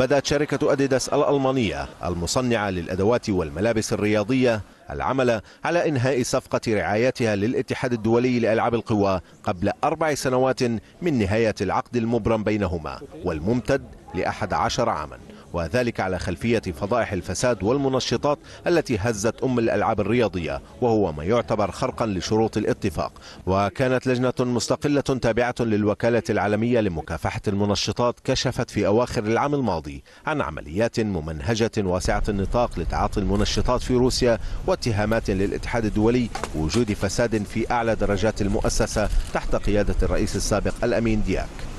بدأت شركة أديداس الألمانية المصنعة للأدوات والملابس الرياضية العمل على إنهاء صفقة رعايتها للاتحاد الدولي لألعاب القوى قبل أربع سنوات من نهاية العقد المبرم بينهما والممتد لأحد عشر عاماً وذلك على خلفية فضائح الفساد والمنشطات التي هزت أم الألعاب الرياضية وهو ما يعتبر خرقا لشروط الاتفاق وكانت لجنة مستقلة تابعة للوكالة العالمية لمكافحة المنشطات كشفت في أواخر العام الماضي عن عمليات ممنهجة واسعة النطاق لتعاطي المنشطات في روسيا واتهامات للاتحاد الدولي وجود فساد في أعلى درجات المؤسسة تحت قيادة الرئيس السابق الأمين دياك